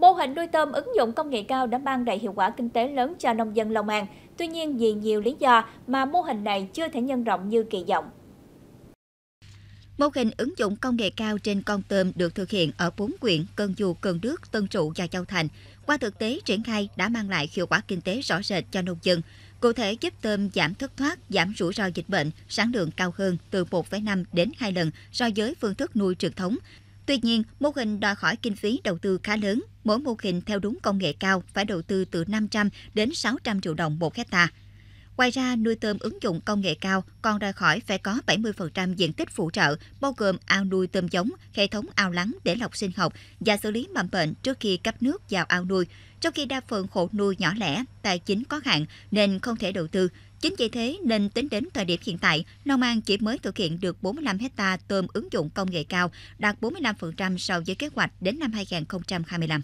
Mô hình nuôi tôm ứng dụng công nghệ cao đã mang lại hiệu quả kinh tế lớn cho nông dân Long An. Tuy nhiên, vì nhiều lý do mà mô hình này chưa thể nhân rộng như kỳ vọng. Mô hình ứng dụng công nghệ cao trên con tôm được thực hiện ở bốn quyện Cần Duộc, Cần Đức, Tân Trụ và Châu Thành. Qua thực tế triển khai đã mang lại hiệu quả kinh tế rõ rệt cho nông dân. Cụ thể giúp tôm giảm thất thoát, giảm rủi ro dịch bệnh, sản lượng cao hơn từ 1,5 đến 2 lần so với phương thức nuôi truyền thống, Tuy nhiên, mô hình đòi hỏi kinh phí đầu tư khá lớn, mỗi mô hình theo đúng công nghệ cao phải đầu tư từ 500 đến 600 triệu đồng một hecta. Ngoài ra, nuôi tôm ứng dụng công nghệ cao còn đòi hỏi phải có 70% diện tích phụ trợ, bao gồm ao nuôi tôm giống, hệ thống ao lắng để lọc sinh học và xử lý mầm bệnh trước khi cấp nước vào ao nuôi. Trong khi đa phần hộ nuôi nhỏ lẻ, tài chính có hạn nên không thể đầu tư, Chính vì thế nên tính đến thời điểm hiện tại, Long An chỉ mới thực hiện được 45 hecta tôm ứng dụng công nghệ cao, đạt 45% so với kế hoạch đến năm 2025.